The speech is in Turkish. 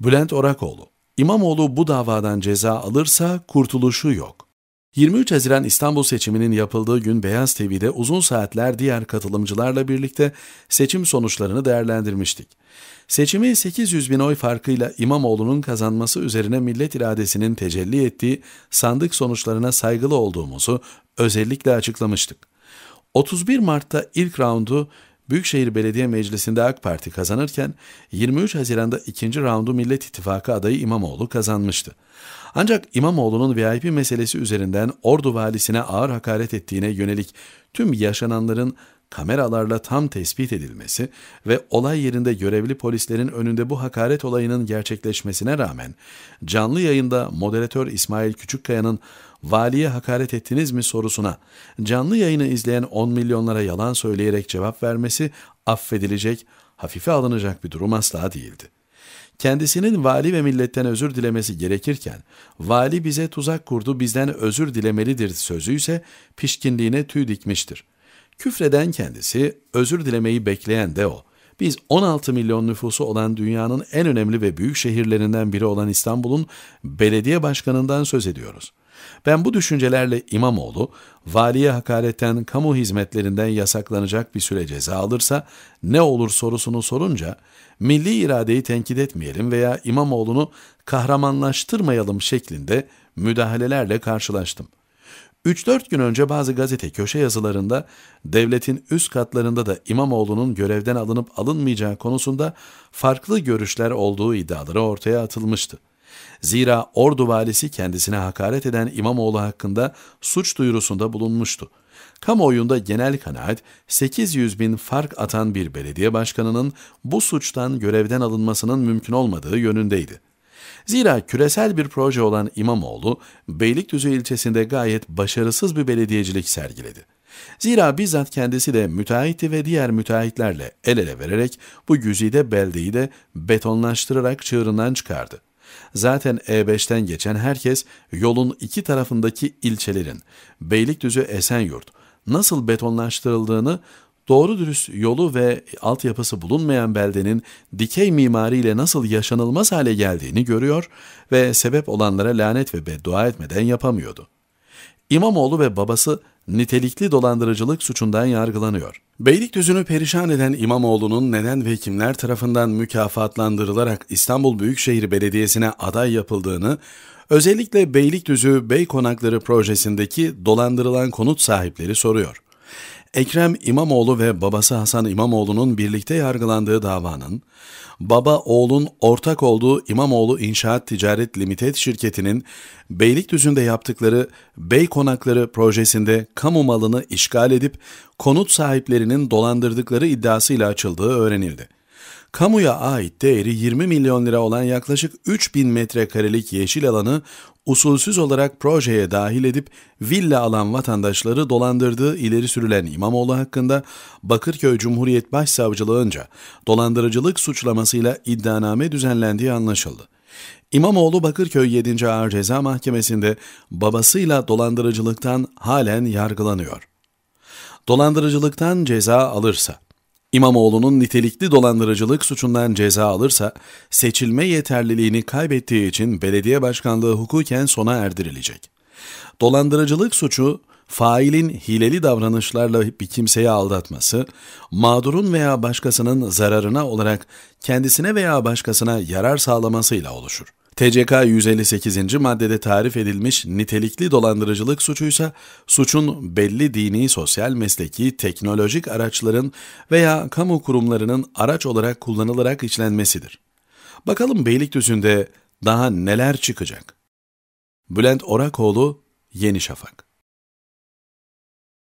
Bülent Orakoğlu, İmamoğlu bu davadan ceza alırsa kurtuluşu yok. 23 Haziran İstanbul seçiminin yapıldığı gün Beyaz TV'de uzun saatler diğer katılımcılarla birlikte seçim sonuçlarını değerlendirmiştik. Seçimi 800 bin oy farkıyla İmamoğlu'nun kazanması üzerine millet iradesinin tecelli ettiği sandık sonuçlarına saygılı olduğumuzu özellikle açıklamıştık. 31 Mart'ta ilk roundu Büyükşehir Belediye Meclisi'nde AK Parti kazanırken 23 Haziran'da ikinci raundu Millet İttifakı adayı İmamoğlu kazanmıştı. Ancak İmamoğlu'nun VIP meselesi üzerinden Ordu valisine ağır hakaret ettiğine yönelik tüm yaşananların kameralarla tam tespit edilmesi ve olay yerinde görevli polislerin önünde bu hakaret olayının gerçekleşmesine rağmen canlı yayında moderatör İsmail Küçükkaya'nın valiye hakaret ettiniz mi sorusuna canlı yayını izleyen 10 milyonlara yalan söyleyerek cevap vermesi affedilecek, hafife alınacak bir durum asla değildi kendisinin vali ve milletten özür dilemesi gerekirken, vali bize tuzak kurdu bizden özür dilemelidir sözü ise pişkinliğine tüy dikmiştir.'' Küfreden kendisi, özür dilemeyi bekleyen de o. Biz 16 milyon nüfusu olan dünyanın en önemli ve büyük şehirlerinden biri olan İstanbul'un belediye başkanından söz ediyoruz. Ben bu düşüncelerle İmamoğlu, valiye hakaretten kamu hizmetlerinden yasaklanacak bir süre ceza alırsa ne olur sorusunu sorunca, milli iradeyi tenkit etmeyelim veya İmamoğlu'nu kahramanlaştırmayalım şeklinde müdahalelerle karşılaştım.'' 3-4 gün önce bazı gazete köşe yazılarında devletin üst katlarında da İmamoğlu'nun görevden alınıp alınmayacağı konusunda farklı görüşler olduğu iddiaları ortaya atılmıştı. Zira Ordu valisi kendisine hakaret eden İmamoğlu hakkında suç duyurusunda bulunmuştu. Kamuoyunda genel kanaat 800 bin fark atan bir belediye başkanının bu suçtan görevden alınmasının mümkün olmadığı yönündeydi. Zira küresel bir proje olan İmamoğlu, Beylikdüzü ilçesinde gayet başarısız bir belediyecilik sergiledi. Zira bizzat kendisi de müteahhiti ve diğer müteahhitlerle el ele vererek bu güzide beldeyi de betonlaştırarak çığırından çıkardı. Zaten E5'ten geçen herkes yolun iki tarafındaki ilçelerin Beylikdüzü Esenyurt nasıl betonlaştırıldığını doğru dürüst yolu ve altyapısı bulunmayan beldenin dikey mimariyle nasıl yaşanılmaz hale geldiğini görüyor ve sebep olanlara lanet ve beddua etmeden yapamıyordu. İmamoğlu ve babası nitelikli dolandırıcılık suçundan yargılanıyor. Beylikdüzü'nü perişan eden İmamoğlu'nun neden ve kimler tarafından mükafatlandırılarak İstanbul Büyükşehir Belediyesi'ne aday yapıldığını, özellikle Beylikdüzü Bey Konakları projesindeki dolandırılan konut sahipleri soruyor. Ekrem İmamoğlu ve babası Hasan İmamoğlu'nun birlikte yargılandığı davanın, baba oğlun ortak olduğu İmamoğlu İnşaat Ticaret Limited şirketinin Beylikdüzü'nde yaptıkları Bey Konakları projesinde kamu malını işgal edip konut sahiplerinin dolandırdıkları iddiasıyla açıldığı öğrenildi kamuya ait değeri 20 milyon lira olan yaklaşık 3000 metrekarelik yeşil alanı usulsüz olarak projeye dahil edip villa alan vatandaşları dolandırdığı ileri sürülen İmamoğlu hakkında Bakırköy Cumhuriyet Başsavcılığınca dolandırıcılık suçlamasıyla iddianame düzenlendiği anlaşıldı. İmamoğlu Bakırköy 7. Ağır Ceza Mahkemesi'nde babasıyla dolandırıcılıktan halen yargılanıyor. Dolandırıcılıktan ceza alırsa İmamoğlu'nun nitelikli dolandırıcılık suçundan ceza alırsa seçilme yeterliliğini kaybettiği için belediye başkanlığı hukuken sona erdirilecek. Dolandırıcılık suçu failin hileli davranışlarla bir kimseyi aldatması, mağdurun veya başkasının zararına olarak kendisine veya başkasına yarar sağlamasıyla oluşur. TCK 158. maddede tarif edilmiş nitelikli dolandırıcılık suçuysa suçun belli dini, sosyal, mesleki, teknolojik araçların veya kamu kurumlarının araç olarak kullanılarak işlenmesidir. Bakalım Beylikdüzü'nde daha neler çıkacak? Bülent Orakoğlu, Yeni Şafak